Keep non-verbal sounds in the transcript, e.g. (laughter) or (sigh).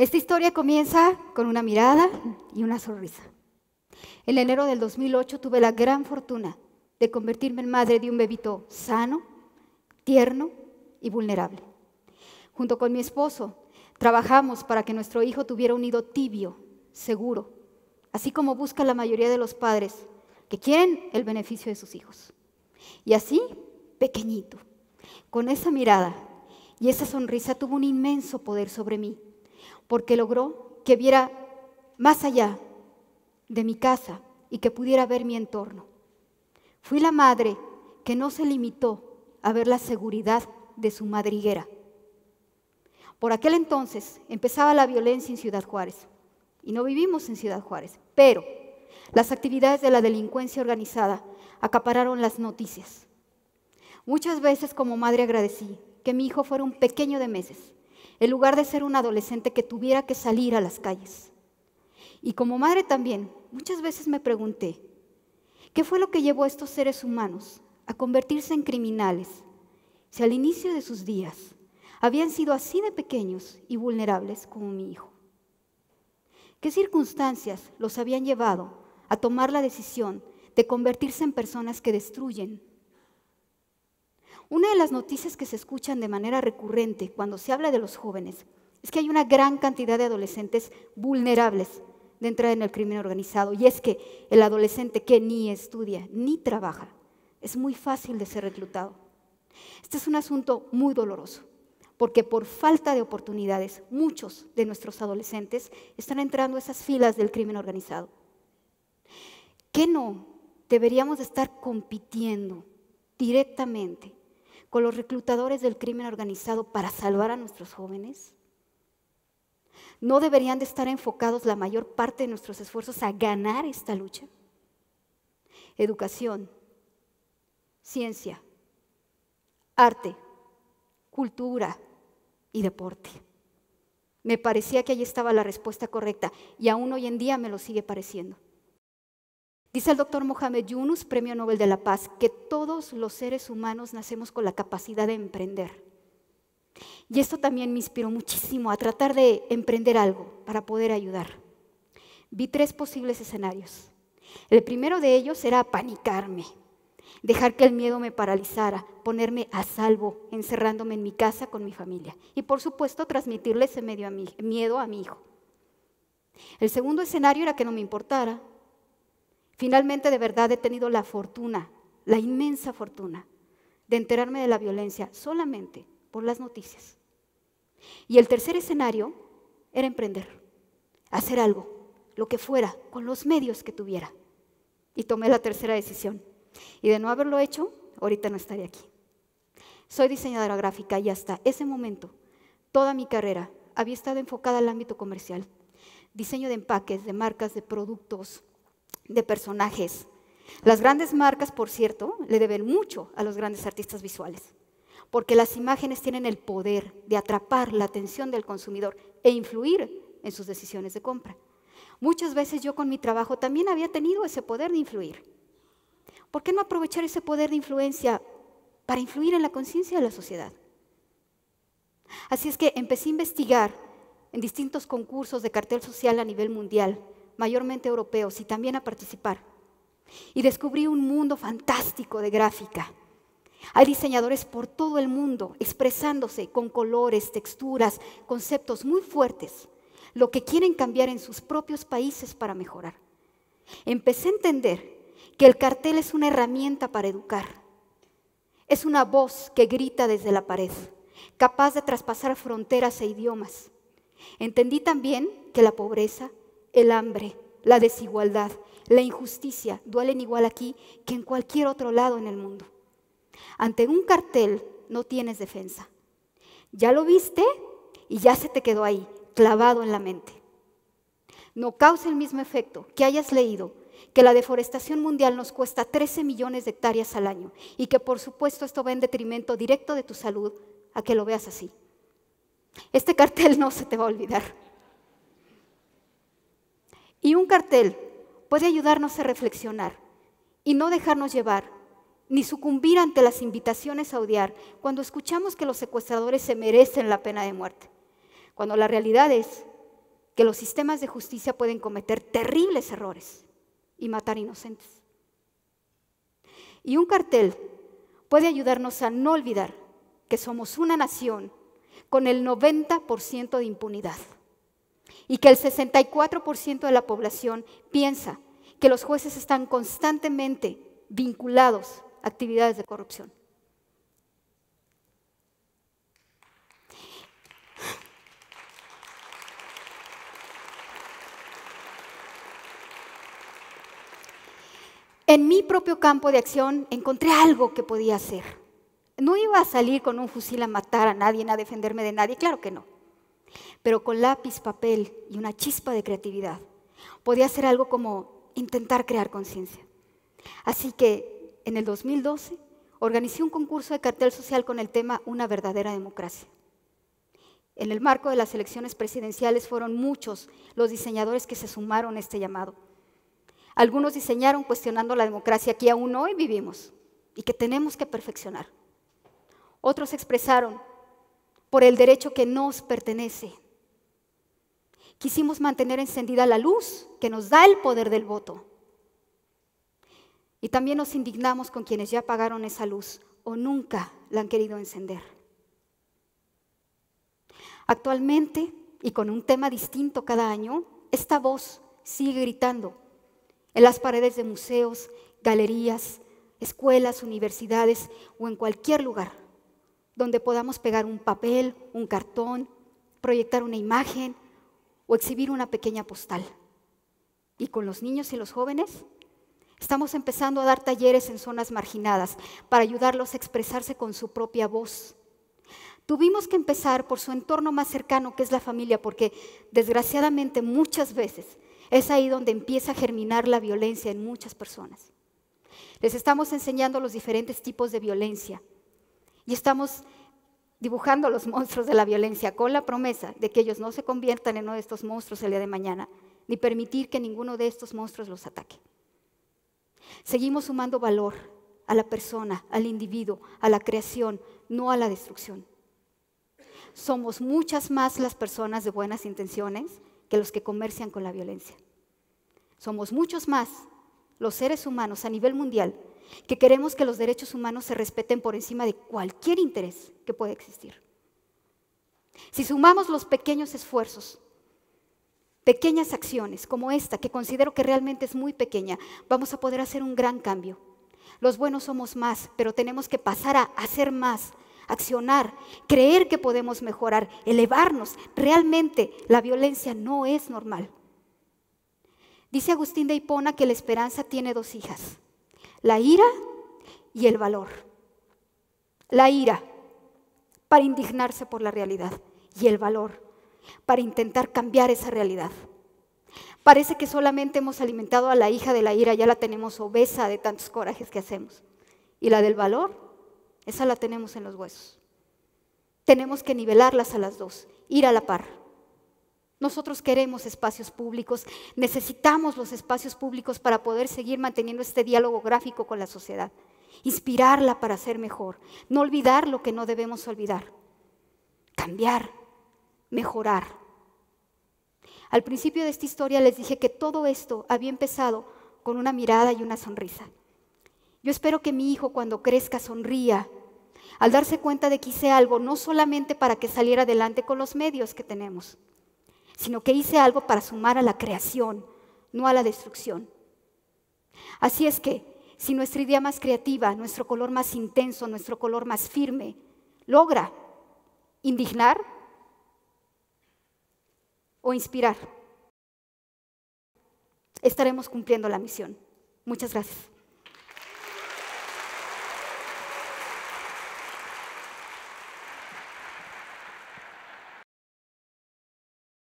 Esta historia comienza con una mirada y una sonrisa. En enero del 2008 tuve la gran fortuna de convertirme en madre de un bebito sano, tierno y vulnerable. Junto con mi esposo, trabajamos para que nuestro hijo tuviera un nido tibio, seguro, así como busca la mayoría de los padres que quieren el beneficio de sus hijos. Y así, pequeñito, con esa mirada y esa sonrisa tuvo un inmenso poder sobre mí porque logró que viera más allá de mi casa y que pudiera ver mi entorno. Fui la madre que no se limitó a ver la seguridad de su madriguera. Por aquel entonces empezaba la violencia en Ciudad Juárez y no vivimos en Ciudad Juárez, pero las actividades de la delincuencia organizada acapararon las noticias. Muchas veces como madre agradecí que mi hijo fuera un pequeño de meses en lugar de ser un adolescente que tuviera que salir a las calles. Y como madre también, muchas veces me pregunté, ¿qué fue lo que llevó a estos seres humanos a convertirse en criminales si al inicio de sus días habían sido así de pequeños y vulnerables como mi hijo? ¿Qué circunstancias los habían llevado a tomar la decisión de convertirse en personas que destruyen una de las noticias que se escuchan de manera recurrente cuando se habla de los jóvenes es que hay una gran cantidad de adolescentes vulnerables de entrar en el crimen organizado. Y es que el adolescente que ni estudia ni trabaja es muy fácil de ser reclutado. Este es un asunto muy doloroso, porque por falta de oportunidades muchos de nuestros adolescentes están entrando a esas filas del crimen organizado. ¿Qué no deberíamos estar compitiendo directamente con los reclutadores del crimen organizado para salvar a nuestros jóvenes? ¿No deberían de estar enfocados la mayor parte de nuestros esfuerzos a ganar esta lucha? Educación, ciencia, arte, cultura y deporte. Me parecía que allí estaba la respuesta correcta y aún hoy en día me lo sigue pareciendo. Dice el doctor Mohamed Yunus, Premio Nobel de la Paz, que todos los seres humanos nacemos con la capacidad de emprender. Y esto también me inspiró muchísimo a tratar de emprender algo para poder ayudar. Vi tres posibles escenarios. El primero de ellos era panicarme, dejar que el miedo me paralizara, ponerme a salvo, encerrándome en mi casa con mi familia y por supuesto transmitirle ese miedo a mi hijo. El segundo escenario era que no me importara, Finalmente, de verdad, he tenido la fortuna, la inmensa fortuna, de enterarme de la violencia solamente por las noticias. Y el tercer escenario era emprender, hacer algo, lo que fuera, con los medios que tuviera. Y tomé la tercera decisión. Y de no haberlo hecho, ahorita no estaría aquí. Soy diseñadora gráfica y hasta ese momento, toda mi carrera había estado enfocada al ámbito comercial. Diseño de empaques, de marcas, de productos, de personajes. Las grandes marcas, por cierto, le deben mucho a los grandes artistas visuales, porque las imágenes tienen el poder de atrapar la atención del consumidor e influir en sus decisiones de compra. Muchas veces yo con mi trabajo también había tenido ese poder de influir. ¿Por qué no aprovechar ese poder de influencia para influir en la conciencia de la sociedad? Así es que empecé a investigar en distintos concursos de cartel social a nivel mundial mayormente europeos, y también a participar. Y descubrí un mundo fantástico de gráfica. Hay diseñadores por todo el mundo expresándose con colores, texturas, conceptos muy fuertes, lo que quieren cambiar en sus propios países para mejorar. Empecé a entender que el cartel es una herramienta para educar. Es una voz que grita desde la pared, capaz de traspasar fronteras e idiomas. Entendí también que la pobreza, el hambre, la desigualdad, la injusticia duelen igual aquí que en cualquier otro lado en el mundo. Ante un cartel no tienes defensa. Ya lo viste y ya se te quedó ahí, clavado en la mente. No causa el mismo efecto que hayas leído que la deforestación mundial nos cuesta 13 millones de hectáreas al año y que por supuesto esto va en detrimento directo de tu salud a que lo veas así. Este cartel (laughs) no se te va a olvidar. Y un cartel puede ayudarnos a reflexionar y no dejarnos llevar, ni sucumbir ante las invitaciones a odiar cuando escuchamos que los secuestradores se merecen la pena de muerte, cuando la realidad es que los sistemas de justicia pueden cometer terribles errores y matar inocentes. Y un cartel puede ayudarnos a no olvidar que somos una nación con el 90% de impunidad y que el 64% de la población piensa que los jueces están constantemente vinculados a actividades de corrupción. En mi propio campo de acción encontré algo que podía hacer. No iba a salir con un fusil a matar a nadie, a defenderme de nadie, claro que no pero con lápiz, papel y una chispa de creatividad, podía hacer algo como intentar crear conciencia. Así que en el 2012 organicé un concurso de cartel social con el tema Una verdadera democracia. En el marco de las elecciones presidenciales fueron muchos los diseñadores que se sumaron a este llamado. Algunos diseñaron cuestionando la democracia que aún hoy vivimos y que tenemos que perfeccionar. Otros expresaron por el derecho que nos pertenece Quisimos mantener encendida la luz que nos da el poder del voto. Y también nos indignamos con quienes ya apagaron esa luz o nunca la han querido encender. Actualmente, y con un tema distinto cada año, esta voz sigue gritando en las paredes de museos, galerías, escuelas, universidades o en cualquier lugar donde podamos pegar un papel, un cartón, proyectar una imagen o exhibir una pequeña postal. Y con los niños y los jóvenes estamos empezando a dar talleres en zonas marginadas para ayudarlos a expresarse con su propia voz. Tuvimos que empezar por su entorno más cercano, que es la familia, porque desgraciadamente muchas veces es ahí donde empieza a germinar la violencia en muchas personas. Les estamos enseñando los diferentes tipos de violencia y estamos dibujando a los monstruos de la violencia con la promesa de que ellos no se conviertan en uno de estos monstruos el día de mañana, ni permitir que ninguno de estos monstruos los ataque. Seguimos sumando valor a la persona, al individuo, a la creación, no a la destrucción. Somos muchas más las personas de buenas intenciones que los que comercian con la violencia. Somos muchos más los seres humanos a nivel mundial que queremos que los derechos humanos se respeten por encima de cualquier interés que pueda existir. Si sumamos los pequeños esfuerzos, pequeñas acciones como esta, que considero que realmente es muy pequeña, vamos a poder hacer un gran cambio. Los buenos somos más, pero tenemos que pasar a hacer más, accionar, creer que podemos mejorar, elevarnos. Realmente la violencia no es normal. Dice Agustín de Hipona que la esperanza tiene dos hijas, la ira y el valor. La ira para indignarse por la realidad y el valor para intentar cambiar esa realidad. Parece que solamente hemos alimentado a la hija de la ira, ya la tenemos obesa de tantos corajes que hacemos. Y la del valor, esa la tenemos en los huesos. Tenemos que nivelarlas a las dos, ir a la par. Nosotros queremos espacios públicos, necesitamos los espacios públicos para poder seguir manteniendo este diálogo gráfico con la sociedad, inspirarla para ser mejor, no olvidar lo que no debemos olvidar, cambiar, mejorar. Al principio de esta historia les dije que todo esto había empezado con una mirada y una sonrisa. Yo espero que mi hijo cuando crezca sonría al darse cuenta de que hice algo no solamente para que saliera adelante con los medios que tenemos, sino que hice algo para sumar a la creación, no a la destrucción. Así es que, si nuestra idea más creativa, nuestro color más intenso, nuestro color más firme, logra indignar o inspirar, estaremos cumpliendo la misión. Muchas gracias.